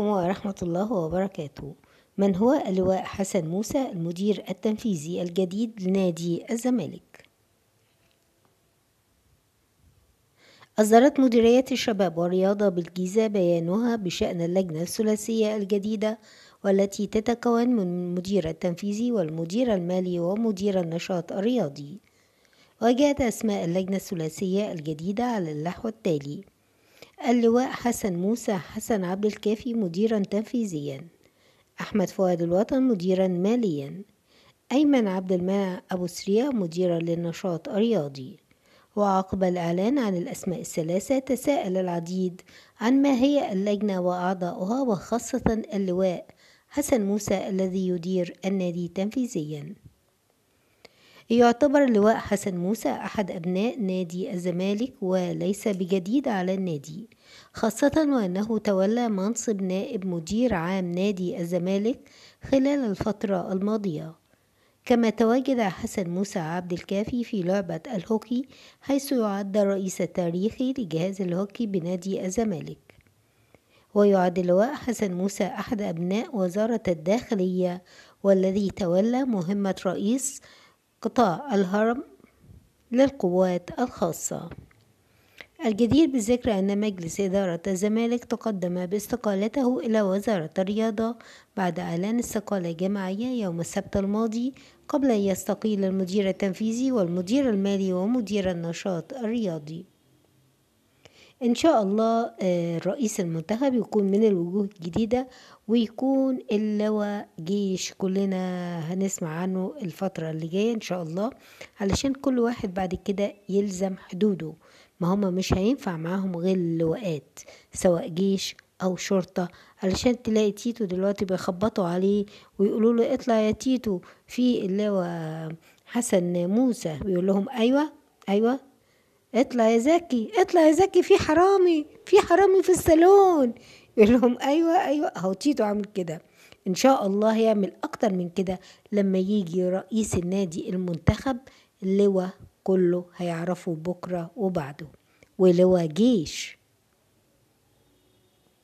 عليكم ورحمة الله وبركاته من هو اللواء حسن موسى المدير التنفيذي الجديد لنادي الزمالك أصدرت مديرية الشباب والرياضة بالجيزة بيانها بشأن اللجنة الثلاثية الجديدة والتي تتكون من المدير التنفيذي والمدير المالي ومدير النشاط الرياضي وجاءت أسماء اللجنة الثلاثية الجديدة على النحو التالي اللواء حسن موسى حسن عبد الكافي مديرا تنفيذيا أحمد فؤاد الوطن مديرا ماليا أيمن عبد المنع أبو سريع مديرا للنشاط الرياضي وعقب الإعلان عن الأسماء الثلاثة تساءل العديد عن ما هي اللجنة وأعضاؤها وخاصة اللواء حسن موسى الذي يدير النادي تنفيذيا يعتبر لواء حسن موسى أحد أبناء نادي الزمالك وليس بجديد على النادي خاصة وأنه تولى منصب نائب مدير عام نادي الزمالك خلال الفترة الماضية كما تواجد حسن موسى عبد الكافي في لعبة الهوكي حيث يعد الرئيس التاريخي لجهاز الهوكي بنادي الزمالك ويعد اللواء حسن موسى أحد أبناء وزارة الداخلية والذي تولى مهمة رئيس قطاع الهرم للقوات الخاصة الجدير بالذكر أن مجلس إدارة الزمالك تقدم باستقالته إلى وزارة الرياضة بعد إعلان استقالة جماعية يوم السبت الماضي قبل أن يستقيل المدير التنفيذي والمدير المالي ومدير النشاط الرياضي ان شاء الله آه، الرئيس المنتخب يكون من الوجوه الجديدة ويكون اللي هو جيش كلنا هنسمع عنه الفترة اللي جاية ان شاء الله علشان كل واحد بعد كده يلزم حدوده ما هما مش هينفع معاهم غير اللواءات سواء جيش او شرطة علشان تلاقي تيتو دلوقتي بيخبطوا عليه ويقولوا له اطلع يا تيتو في اللواء حسن موسى بيقول لهم ايوه ايوه اطلع يا زكي اطلع يا زكي في حرامي في حرامي في الصالون يقول لهم ايوه ايوه اهو تيتو عامل كده ان شاء الله يعمل اكتر من كده لما يجي رئيس النادي المنتخب لواء كله هيعرفه بكره وبعده ولواء جيش